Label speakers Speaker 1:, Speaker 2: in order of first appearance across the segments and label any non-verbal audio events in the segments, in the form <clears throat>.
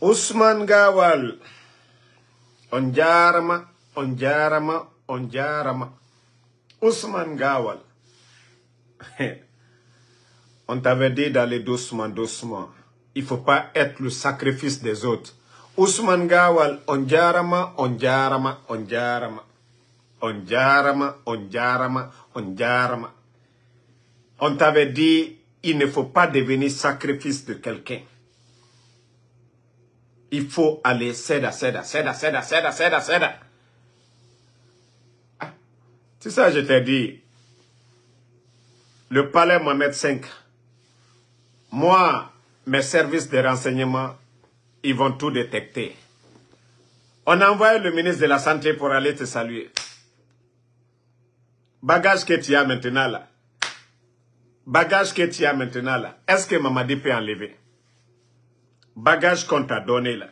Speaker 1: Ousmane gawal on Onjarama on jarama on usman gawal <laughs> on t'avait dit d'aller doucement doucement il ne faut pas être le sacrifice des autres Ousmane gawal on onjarama on jarama on jarama on jarama on on on t'avait dit il ne faut pas devenir sacrifice de quelqu'un il faut aller cède c'est, cède c'est cède c'est C'est ça, je t'ai dit. Le palais Mohamed V. Moi, mes services de renseignement, ils vont tout détecter. On a envoyé le ministre de la Santé pour aller te saluer. Bagage que tu as maintenant là. Bagage que tu as maintenant là. Est-ce que Mamadi peut enlever bagage qu'on t'a donné là,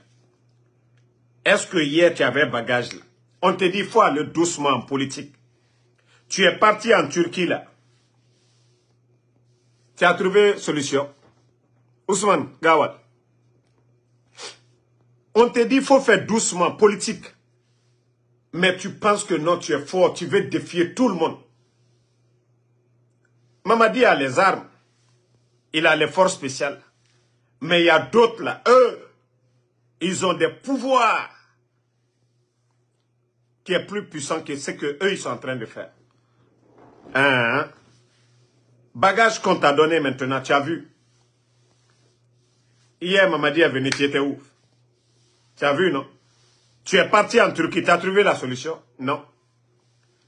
Speaker 1: est-ce que hier tu avais bagage là On te dit, il faut aller doucement en politique. Tu es parti en Turquie là. Tu as trouvé solution. Ousmane Gawal. On t'a dit, il faut faire doucement politique. Mais tu penses que non, tu es fort, tu veux défier tout le monde. Mamadi a les armes. Il a les forces spéciales. Mais il y a d'autres là, eux, ils ont des pouvoirs qui est plus puissant que ce que eux ils sont en train de faire. Hein? Bagage qu'on t'a donné maintenant, tu as vu. Hier, Mamadi est venu, tu étais où Tu as vu, non Tu es parti en Turquie, tu as trouvé la solution Non.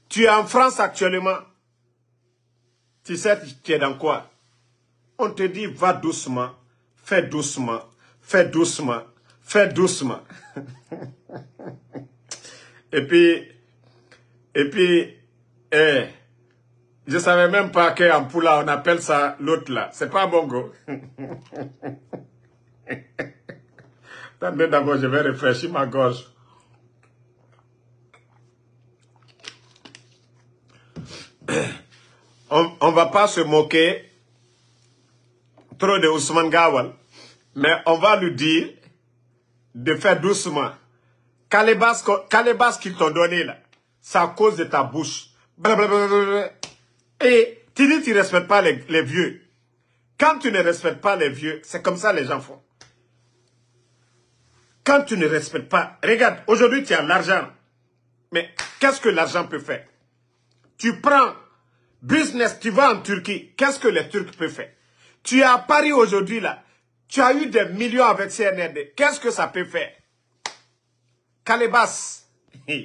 Speaker 1: Tu es en France actuellement. Tu sais, tu es dans quoi On te dit, va doucement. Fais doucement. Fais doucement. Fais doucement. <laughs> et puis, et puis, eh, je ne savais même pas qu'en poula, on appelle ça l'autre là. C'est pas bongo. Attendez <laughs> d'abord, je vais réfléchir ma gorge. <coughs> On ne va pas se moquer trop de Ousmane Gawal. Mais on va lui dire de faire doucement. Calebas qu'ils t'ont donné là, c'est à cause de ta bouche. Et tu dis tu ne respectes pas les, les vieux. Quand tu ne respectes pas les vieux, c'est comme ça les gens font. Quand tu ne respectes pas, regarde, aujourd'hui tu as l'argent. Mais qu'est-ce que l'argent peut faire Tu prends business, tu vas en Turquie. Qu'est-ce que les Turcs peuvent faire Tu es à Paris aujourd'hui là. Tu as eu des millions avec CNRD. Qu'est-ce que ça peut faire Calebas. <laughs>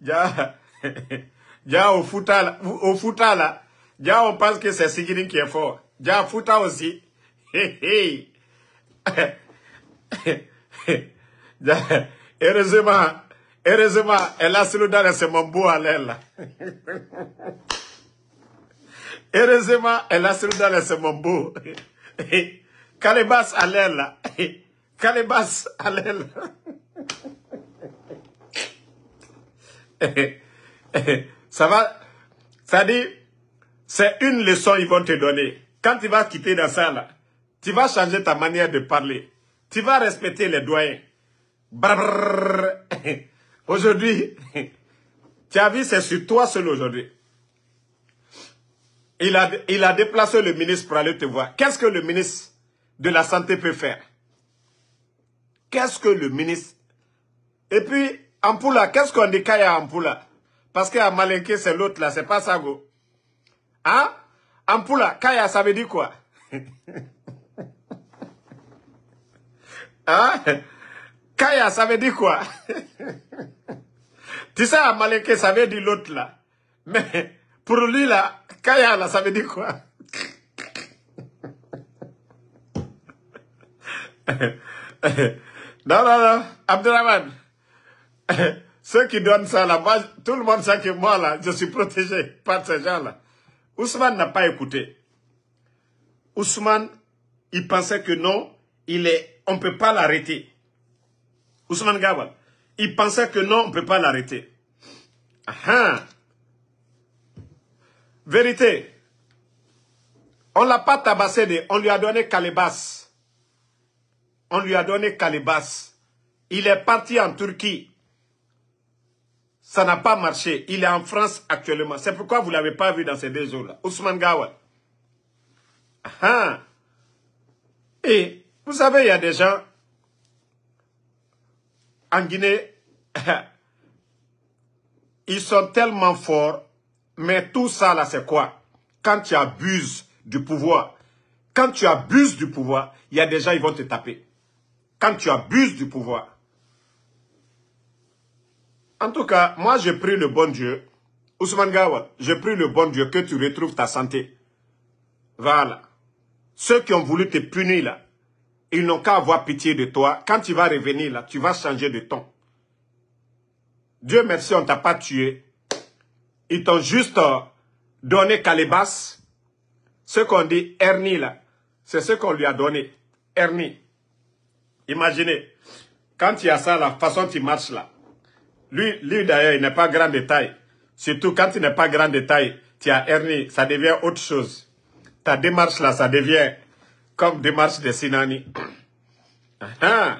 Speaker 1: <laughs> Déjà, au Fouta, là, au Fouta, là, déjà, on pense que c'est Sigiri qui est fort. Déjà, Fouta aussi. Hé, <laughs> hé. Heureusement, heureusement, elle a et c'est mon beau à l'aile. Heureusement, elle a et c'est mon beau. Calebas à là. <laughs> Calebas à <laughs> Ça va Ça dit, c'est une leçon qu'ils vont te donner. Quand tu vas quitter la salle, tu vas changer ta manière de parler. Tu vas respecter les doyens. <laughs> Aujourd'hui, tu as vu, c'est sur toi seul aujourd'hui. Il a, il a déplacé le ministre pour aller te voir. Qu'est-ce que le ministre de la santé peut faire. Qu'est-ce que le ministre... Et puis, Ampoula, qu'est-ce qu'on dit Kaya Ampoula Parce qu'à c'est l'autre là, c'est pas go. Hein Ampoula, Kaya, ça veut dire quoi <laughs> Hein Kaya, ça veut dire quoi <laughs> Tu sais, à ça veut dire l'autre là. Mais pour lui là, Kaya, là, ça veut dire quoi non, non, non, Ceux qui donnent ça là, tout le monde sait que moi là, je suis protégé par ces gens-là. Ousmane n'a pas écouté. Ousmane, il pensait que non, il est, on ne peut pas l'arrêter. Ousmane Gawal, il pensait que non, on ne peut pas l'arrêter. Ah, hein. Vérité, on ne l'a pas tabassé, on lui a donné calebas on lui a donné Calibas. Il est parti en Turquie. Ça n'a pas marché. Il est en France actuellement. C'est pourquoi vous ne l'avez pas vu dans ces deux jours-là. Ousmane Gawa. Ah, ah. Et vous savez, il y a des gens en Guinée, <laughs> ils sont tellement forts, mais tout ça là, c'est quoi Quand tu abuses du pouvoir, quand tu abuses du pouvoir, il y a des gens, ils vont te taper quand tu abuses du pouvoir. En tout cas, moi j'ai pris le bon Dieu, Ousmane Gawa, j'ai pris le bon Dieu que tu retrouves ta santé. Voilà. Ceux qui ont voulu te punir là, ils n'ont qu'à avoir pitié de toi. Quand tu vas revenir là, tu vas changer de ton. Dieu merci, on t'a pas tué. Ils t'ont juste euh, donné Kalebas. Ce qu'on dit, hernie là, c'est ce qu'on lui a donné. Ernie. Imaginez, quand il y a ça, la façon qu'il marche là. Lui, lui d'ailleurs, il n'est pas grand détail. Surtout quand il n'est pas grand détail, tu as hernie, ça devient autre chose. Ta démarche là, ça devient comme démarche de Sinani. Ah, ah.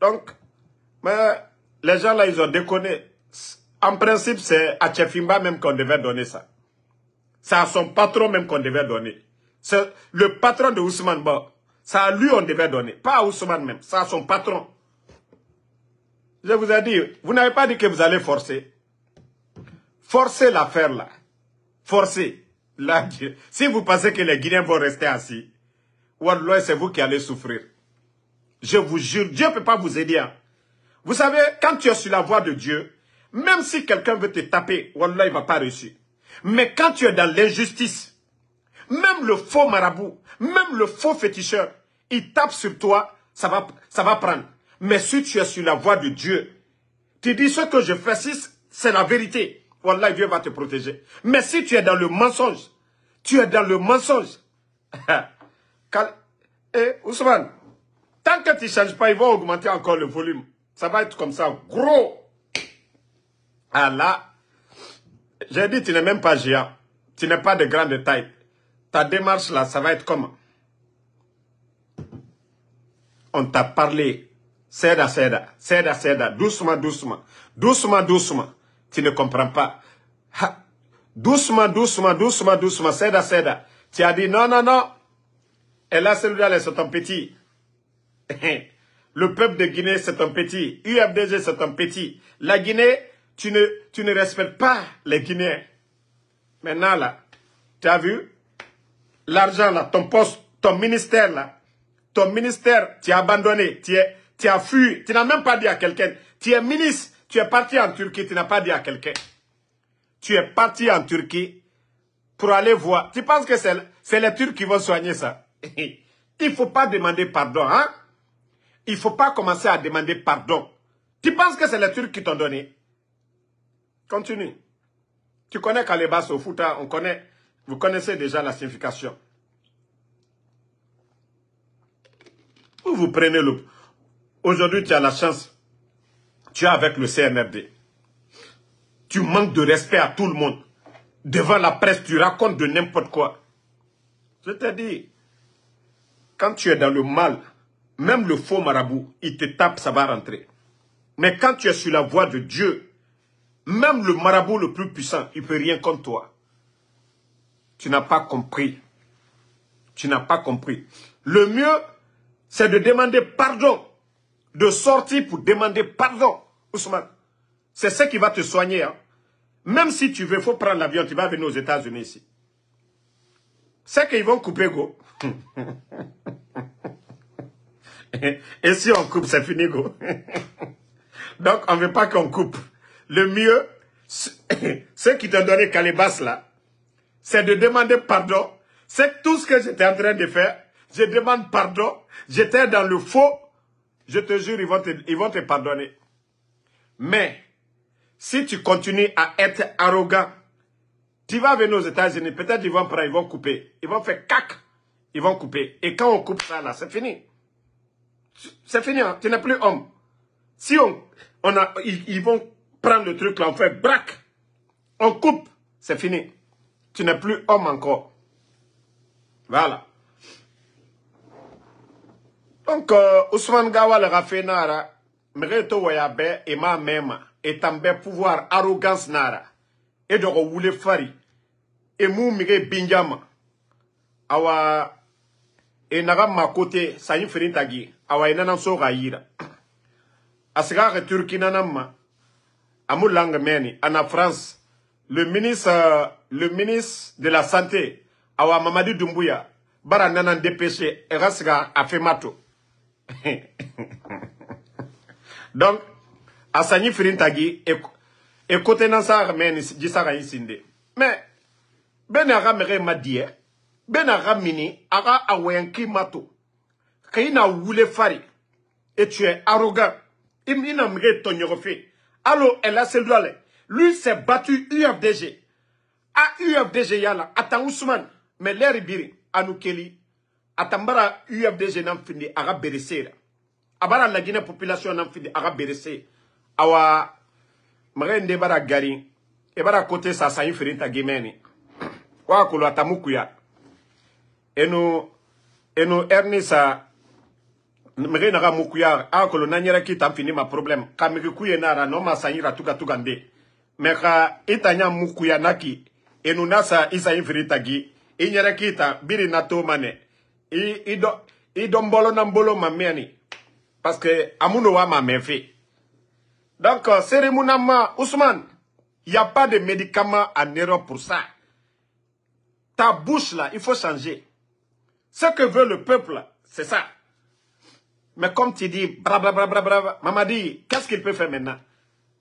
Speaker 1: Donc, mais les gens là, ils ont déconné. En principe, c'est à même qu'on devait donner ça. C'est à son patron même qu'on devait donner. C'est le patron de Ousmane ça à lui on devait donner, pas à Ousmane même, ça à son patron. Je vous ai dit, vous n'avez pas dit que vous allez forcer. Forcez l'affaire là. Forcez. si vous pensez que les Guinéens vont rester assis, Wallah, c'est vous qui allez souffrir. Je vous jure, Dieu ne peut pas vous aider. Hein. Vous savez, quand tu es sur la voie de Dieu, même si quelqu'un veut te taper, Wallah, il ne va pas réussir. Mais quand tu es dans l'injustice, même le faux marabout, même le faux féticheur, il tape sur toi, ça va, ça va prendre. Mais si tu es sur la voie de Dieu, tu dis ce que je fais, c'est la vérité. Voilà, Dieu va te protéger. Mais si tu es dans le mensonge, tu es dans le mensonge. <laughs> Et eh, Ousmane, tant que tu ne changes pas, il vont augmenter encore le volume. Ça va être comme ça, gros. Ah j'ai dit, tu n'es même pas géant. Tu n'es pas de grande taille ta démarche là, ça va être comment On t'a parlé, C'est C'est Seda, c'est Seda, doucement, doucement, doucement, doucement. Tu ne comprends pas. Doucement, Doucement, doucement, doucement, doucement, c'est Seda. Tu as dit non, non, non. Et là, celui-là, c'est ton petit. <laughs> Le peuple de Guinée, c'est ton petit. UFDG, c'est ton petit. La Guinée, tu ne, tu ne respectes pas les Guinéens. Maintenant, là, tu as vu, l'argent là, ton poste, ton ministère là, ton ministère, tu as abandonné, tu, as fui, tu n'as même pas dit à quelqu'un, tu es ministre, tu es parti en Turquie, tu n'as pas dit à quelqu'un. Tu es parti en Turquie pour aller voir. Tu penses que c'est les Turcs qui vont soigner ça <laughs> Il ne faut pas demander pardon, hein Il ne faut pas commencer à demander pardon. Tu penses que c'est les Turcs qui t'ont donné Continue. Tu connais Kalebas au foot, on connaît vous connaissez déjà la signification. Vous vous prenez le... Aujourd'hui, tu as la chance. Tu es avec le CNRD. Tu manques de respect à tout le monde. Devant la presse, tu racontes de n'importe quoi. Je te dis, quand tu es dans le mal, même le faux marabout, il te tape, ça va rentrer. Mais quand tu es sur la voie de Dieu, même le marabout le plus puissant, il peut rien contre toi. Tu n'as pas compris. Tu n'as pas compris. Le mieux, c'est de demander pardon. De sortir pour demander pardon, Ousmane. C'est ce qui va te soigner. Hein. Même si tu veux, faut prendre l'avion, tu vas venir aux États-Unis ici. C'est qu'ils vont couper, go. <laughs> Et si on coupe, c'est fini, go. <laughs> Donc, on ne veut pas qu'on coupe. Le mieux, ceux <coughs> qui t'ont donné Kalebas là, c'est de demander pardon. C'est tout ce que j'étais en train de faire. Je demande pardon. J'étais dans le faux. Je te jure, ils vont te, pardonner. Mais, si tu continues à être arrogant, tu vas venir aux États-Unis, peut-être ils vont prendre, ils vont couper. Ils vont faire cac, ils vont couper. Et quand on coupe ça, là, c'est fini. C'est fini, hein. tu n'es plus homme. Si on, on a, ils, vont prendre le truc, là, on fait braque. On coupe, c'est fini. Tu n'es plus homme encore. Voilà. Donc, euh, Gawa Ousmane Gawal Rafenara, Mreto Wayabe, ma même, et Tambe pouvoir arrogance Nara, et de Fari, et à Binjama, Awa, et Nara Makote, Sayin Awa Enanan Soraïra, Asgare Turkinanama, meni, Ana France, le ministre, euh, le ministre de la Santé, Awa Mamadi Dumbuya, bara Nanan dépêché, Erasga a fait mato. <laughs> Donc, Asani Firintagi, écoutez dans sa armée, Jisara Isinde. Mais, Ben Aramere m'a dit, Ben Aramini, Ara Awayanki mato. Kaina Wule Fari, et tu es arrogant. Imina Mre Tonyorofé. allo elle a celle lui s'est battu UFDG. À UFDG, yala, à Ousmane, mais l'air Ibiri, à Noukeli, à Tambara UFDG, n'a fini, arabe Rabérissé. À Bara, la Guinée population, n'a fini, à Rabérissé. Awa, de Bara Gari, et Bara côté sa saïn ta Guimeni. Wa kolo atamukuya. et nous Ernesa, mege Ara mukuya, a kolo nanyere ki tam fini ma problème. kamikou yena nara, non ma tout ratuka de mais il meka itanya mukuyanaki enunasa isa infiritagi inyerekita biri na tomane ido ido mbolo na mbolo mamiani parce que amuno wa mamefi donc serimunama Ousmane il n'y a pas de médicaments en Europe pour ça. Ta bouche là, il faut changer. Ce que veut le peuple, c'est ça. Mais comme tu dis, bra bra bra bra bra, Mamadi, qu'est-ce qu'il peut faire maintenant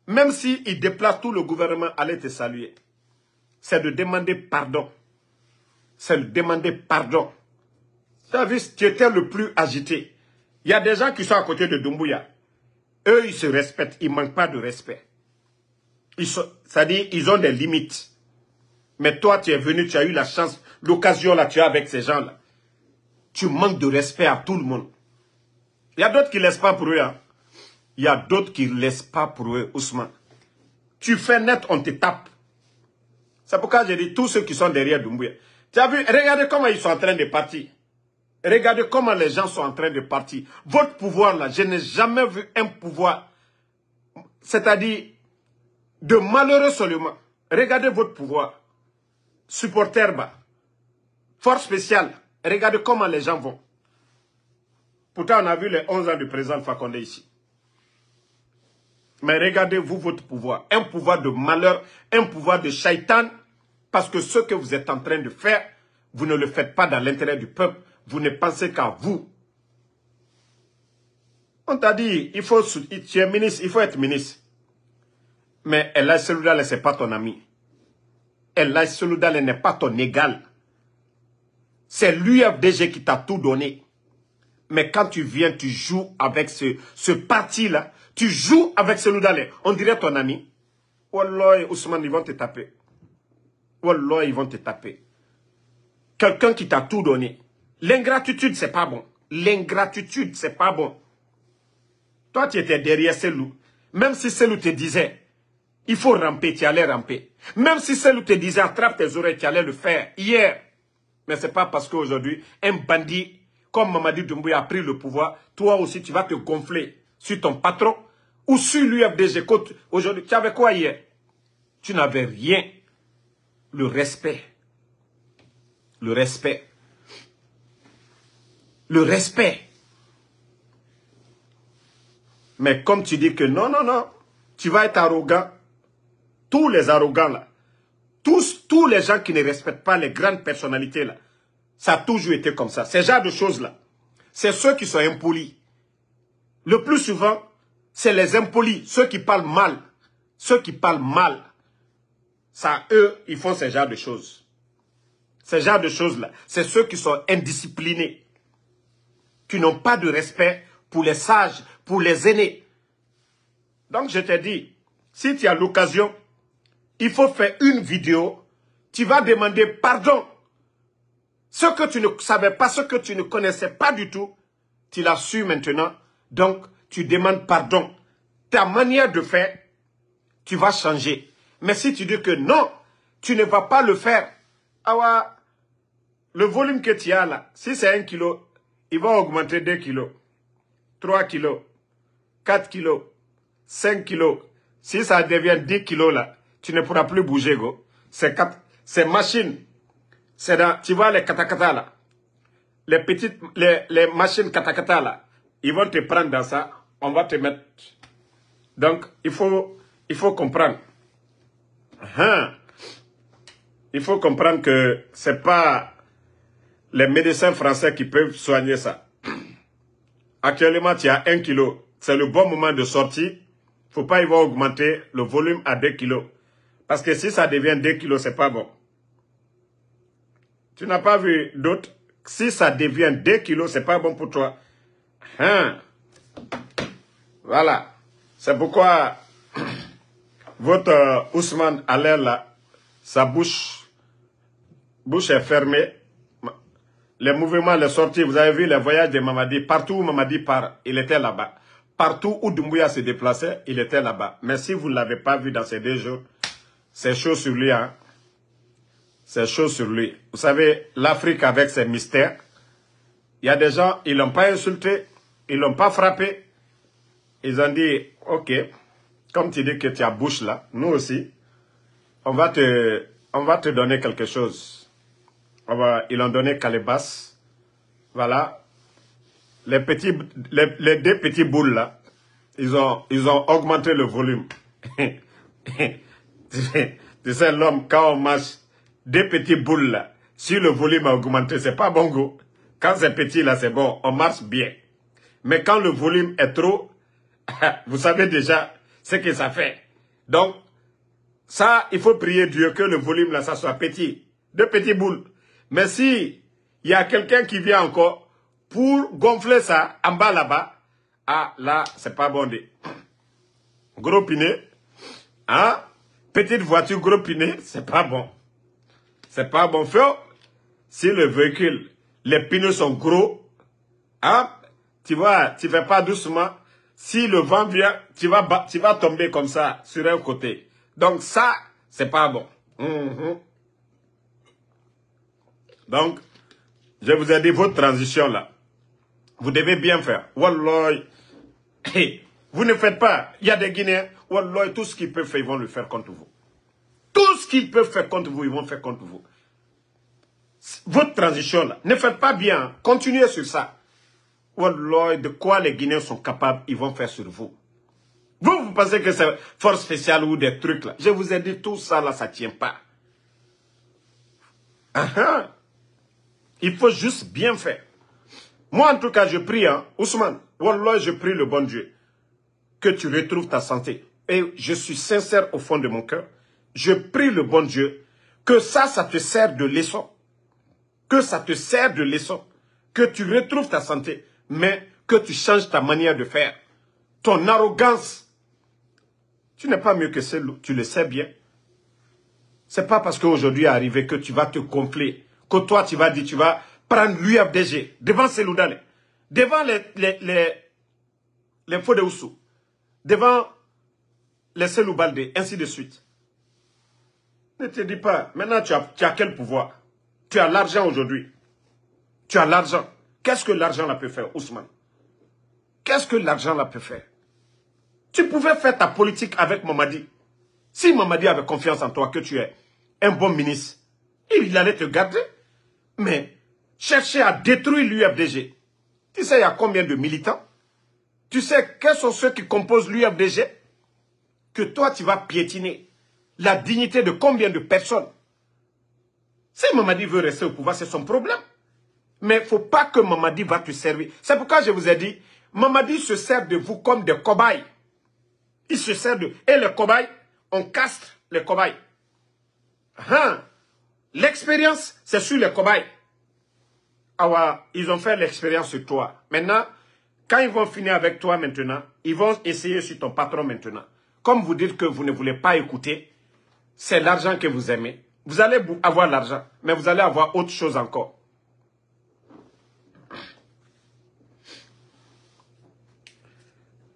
Speaker 1: même s'il il déplace tout le gouvernement, allez te saluer. C'est de demander pardon. C'est de demander pardon. as vu, tu étais le plus agité. Il y a des gens qui sont à côté de Doumbouya. Eux, ils se respectent. Ils ne manquent pas de respect. C'est-à-dire, ils ont des limites. Mais toi, tu es venu, tu as eu la chance, l'occasion là, tu as avec ces gens-là. Tu manques de respect à tout le monde. Il y a d'autres qui ne laissent pas pour eux. Hein. Il y a d'autres qui ne laissent pas pour eux, Ousmane. Tu fais net, on te tape. C'est pourquoi j'ai dit tous ceux qui sont derrière Doumbouya. Tu as vu, regardez comment ils sont en train de partir. Regardez comment les gens sont en train de partir. Votre pouvoir là, je n'ai jamais vu un pouvoir, c'est-à-dire de malheureux seulement. Regardez votre pouvoir. Supporter bas. Force spéciale. Regardez comment les gens vont. Pourtant, on a vu les 11 ans du président Fakonde ici. Mais regardez-vous votre pouvoir. Un pouvoir de malheur, un pouvoir de shaitan. Parce que ce que vous êtes en train de faire, vous ne le faites pas dans l'intérêt du peuple. Vous ne pensez qu'à vous. On t'a dit, il faut, tu es ministre, il faut être ministre. Mais El Seloudal, ce n'est pas ton ami. El Seloudal n'est pas ton égal. C'est l'UFDG qui t'a tout donné. Mais quand tu viens, tu joues avec ce parti-là tu joues avec celui d'aller. On dirait ton ami. Wallah, Ousmane, ils vont te taper. Wallah, ils vont te taper. Quelqu'un qui t'a tout donné. L'ingratitude, c'est pas bon. L'ingratitude, c'est pas bon. Toi, tu étais derrière ce Même si ce te disait, il faut ramper, tu allais ramper. Même si ce te disait, attrape tes oreilles, tu allais le faire hier. Mais n'est pas parce qu'aujourd'hui, un bandit comme Mamadi Doumbouya a pris le pouvoir, toi aussi, tu vas te gonfler sur ton patron ou sur l'UFDG aujourd'hui. Tu avais quoi hier Tu n'avais rien. Le respect. Le respect. Le respect. Mais comme tu dis que non, non, non, tu vas être arrogant. Tous les arrogants là, tous, tous les gens qui ne respectent pas les grandes personnalités là, ça a toujours été comme ça. Ces genre de choses là, c'est ceux qui sont impolis. Le plus souvent, c'est les impolis, ceux qui parlent mal. Ceux qui parlent mal, ça, eux, ils font ce genre de choses. Ce genre de choses-là, c'est ceux qui sont indisciplinés, qui n'ont pas de respect pour les sages, pour les aînés. Donc, je te dis, si tu as l'occasion, il faut faire une vidéo, tu vas demander pardon. Ce que tu ne savais pas, ce que tu ne connaissais pas du tout, tu l'as su maintenant donc, tu demandes pardon. Ta manière de faire, tu vas changer. Mais si tu dis que non, tu ne vas pas le faire, le volume que tu as là, si c'est un kilo, il va augmenter 2 kilos, 3 kilos, 4 kilos, 5 kilos. Si ça devient 10 kilos là, tu ne pourras plus bouger, go. Ces, machines, c'est tu vois les katakata là, les petites, les, les machines katakata là, ils vont te prendre dans ça. On va te mettre. Donc, il faut, comprendre. Hein? Il faut comprendre que ce n'est pas les médecins français qui peuvent soigner ça. <clears throat> Actuellement, tu as un kilo. C'est le bon moment de sortie. faut pas augmenter le volume à 2 kilos. Parce que si ça devient 2 kilos, n'est pas bon. Tu n'as pas vu d'autres. Si ça devient 2 kilos, n'est pas bon pour toi. Hein? Voilà. C'est pourquoi <coughs> votre euh, Ousmane l'air là, sa bouche, bouche est fermée. Les mouvements, les sorties, vous avez vu les voyages de Mamadi. Partout où Mamadi part, il était là-bas. Partout où Dumbuya se déplaçait, il était là-bas. Mais si vous ne l'avez pas vu dans ces deux jours, c'est chaud sur lui. Hein. C'est chaud sur lui. Vous savez, l'Afrique avec ses mystères, il y a des gens, ils ne l'ont pas insulté, ils ne l'ont pas frappé. Ils ont dit, ok, comme tu dis que tu as bouche là, nous aussi, on va te, donner quelque chose. On ils l'ont donné Calebas. Voilà. Les, petits, les, deux petits boules là, ils ont, augmenté le volume. <laughs> tu sais, l'homme, quand on marche, deux petits boules là, si le volume a augmenté, c'est pas bon goût. Quand c'est petit là, c'est bon, on marche bien. Mais quand le volume est trop, <laughs> vous savez déjà ce que ça fait. Donc, ça, il faut prier Dieu que le volume là, ça soit petit. De petites boules. Mais si il y a quelqu'un qui vient encore pour gonfler ça en bas là-bas, ah là, c'est pas bon. Gros piné, hein? Petite voiture, gros piné, c'est pas bon. C'est pas bon. Feu, si le véhicule, les pneus sont gros, hein? Tu vois, tu ne fais pas doucement. Si le vent vient, tu vas, tomber comme ça, sur un côté. Donc ça, c'est pas bon. Mhm. Donc, je vous ai dit, votre transition là, vous devez bien faire. Wallah, <coughs> vous ne faites pas. Il y a des Guinéens, Wallah, tout ce qu'ils peuvent faire, ils vont le faire contre vous. Tout ce qu'ils peuvent faire contre vous, ils vont faire contre vous. Votre transition là, ne faites pas bien. Continuez sur ça. Wallah, de quoi les Guinéens sont capables, ils vont faire sur vous. Vous, vous pensez que c'est force spéciale ou des trucs là. Je vous ai dit, tout ça là, ça ne tient pas. Ah, ah. Il faut juste bien faire. Moi, en tout cas, je prie, hein. Ousmane, Wallah, je prie le bon Dieu que tu retrouves ta santé. Et je suis sincère au fond de mon cœur. Je prie le bon Dieu que ça, ça te sert de leçon. Que ça te sert de leçon. Que tu retrouves ta santé mais que tu changes ta manière de faire. Ton arrogance, tu n'es pas mieux que celle, tu le sais bien. Ce n'est pas parce qu'aujourd'hui est arrivé que tu vas te gonfler, que toi tu vas dire, tu vas prendre l'UFDG devant celui-là, devant les, les, faux de Oussou, devant les Baldé. ainsi de suite. Ne te dis pas, maintenant tu as quel pouvoir Tu as l'argent aujourd'hui. Tu as l'argent. Qu'est-ce que l'argent la peut faire, Ousmane Qu'est-ce que l'argent la peut faire Tu pouvais faire ta politique avec Mamadi. Si Mamadi avait confiance en toi, que tu es un bon ministre, il allait te garder. Mais chercher à détruire l'UFDG, tu sais, il y a combien de militants Tu sais, quels sont ceux qui composent l'UFDG Que toi, tu vas piétiner la dignité de combien de personnes Si Mamadi veut rester au pouvoir, c'est son problème. Mais il ne faut pas que Mamadi va te servir. C'est pourquoi je vous ai dit, Mamadi se sert de vous comme des cobayes. Il se sert de... Et les cobayes, on castre les cobayes. Ah, ah. L'expérience, c'est sur les cobayes. Ah ils ont fait l'expérience sur toi. Maintenant, quand ils vont finir avec toi maintenant, ils vont essayer sur ton patron maintenant. Comme vous dites que vous ne voulez pas écouter, c'est l'argent que vous aimez. Vous allez avoir l'argent, mais vous allez avoir autre chose encore.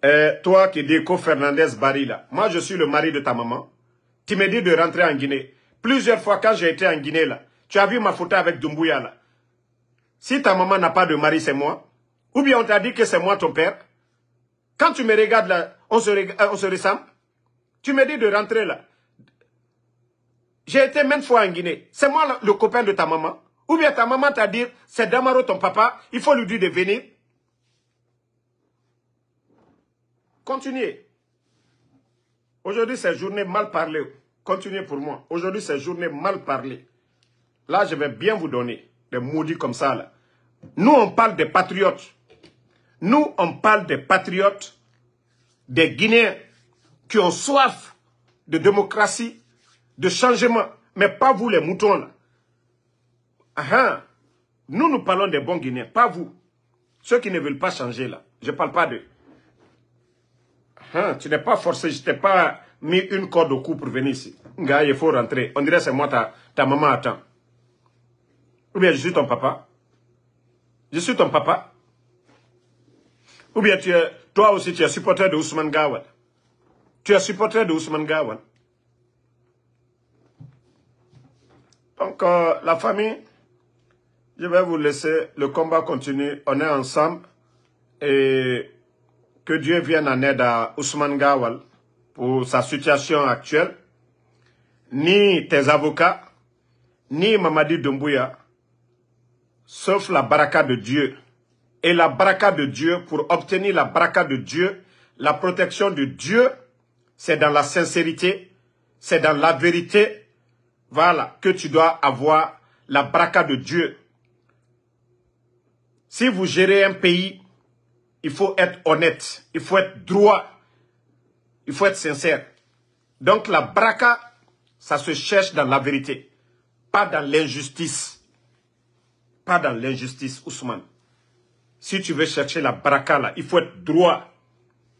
Speaker 1: Euh, toi qui dis Fernandez Barilla, moi je suis le mari de ta maman. Tu me dit de rentrer en Guinée. Plusieurs fois quand j'ai été en Guinée là, tu as vu ma photo avec Dumbuya Si ta maman n'a pas de mari, c'est moi. Ou bien on t'a dit que c'est moi ton père. Quand tu me regardes là, on se, euh, on se ressemble. Tu me dis de rentrer là. J'ai été maintes fois en Guinée. C'est moi le copain de ta maman. Ou bien ta maman t'a dit, c'est Damaro ton papa, il faut lui dire de venir. Continuez. Aujourd'hui, c'est journée mal parlée. Continuez pour moi. Aujourd'hui, c'est journée mal parlée. Là, je vais bien vous donner des maudits comme ça. Là. Nous, on parle des patriotes. Nous, on parle des patriotes, des Guinéens qui ont soif de démocratie, de changement, mais pas vous les moutons là. Ah, ah. nous, nous parlons des bons Guinéens, pas vous. Ceux qui ne veulent pas changer là. Je ne parle pas d'eux. Hein, tu n'es pas forcé, je t'ai pas mis une corde au cou pour venir ici. Gars, il faut rentrer. On dirait que c'est moi, ta, ta maman attend. Ou bien je suis ton papa. Je suis ton papa. Ou bien tu es, toi aussi, tu es supporter de Ousmane Gawan. Tu es supporter de Ousmane Gawan. Donc, euh, la famille, je vais vous laisser. Le combat continue. On est ensemble. Et que Dieu vienne en aide à Ousmane Gawal pour sa situation actuelle, ni tes avocats, ni Mamadi Doumbouya, sauf la baraka de Dieu. Et la baraka de Dieu, pour obtenir la baraka de Dieu, la protection de Dieu, c'est dans la sincérité, c'est dans la vérité, voilà, que tu dois avoir la braca de Dieu. Si vous gérez un pays, il faut être honnête, il faut être droit, il faut être sincère. Donc la braca, ça se cherche dans la vérité, pas dans l'injustice. Pas dans l'injustice, Ousmane. Si tu veux chercher la braca, là, il faut être droit.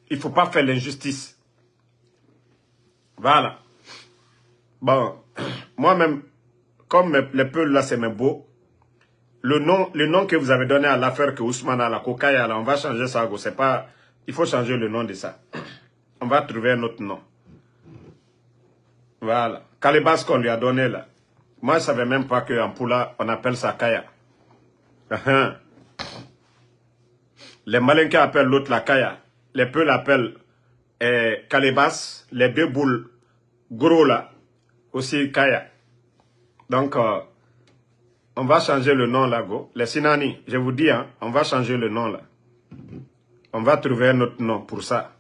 Speaker 1: Il ne faut pas faire l'injustice. Voilà. Bon, <clears throat> moi-même, comme les peuple là, c'est même beau, le nom, que vous avez donné à l'affaire que Ousmane a, la cocaïa, on va changer ça. pas, il faut changer le nom de ça. On va trouver un autre nom. Voilà. Calibas qu'on lui a donné là. Moi, je ne savais même pas qu'en Poula, on appelle ça Kaya. Uh-huh. Les Malinka appellent l'autre la Kaya. Les peuples appellent Calibas, eh, Les deux boules, gros là, aussi Kaya. Donc, euh, on va changer le nom là, go. Les Sinani, je vous dis, hein, on va changer le nom là. On va trouver notre nom pour ça.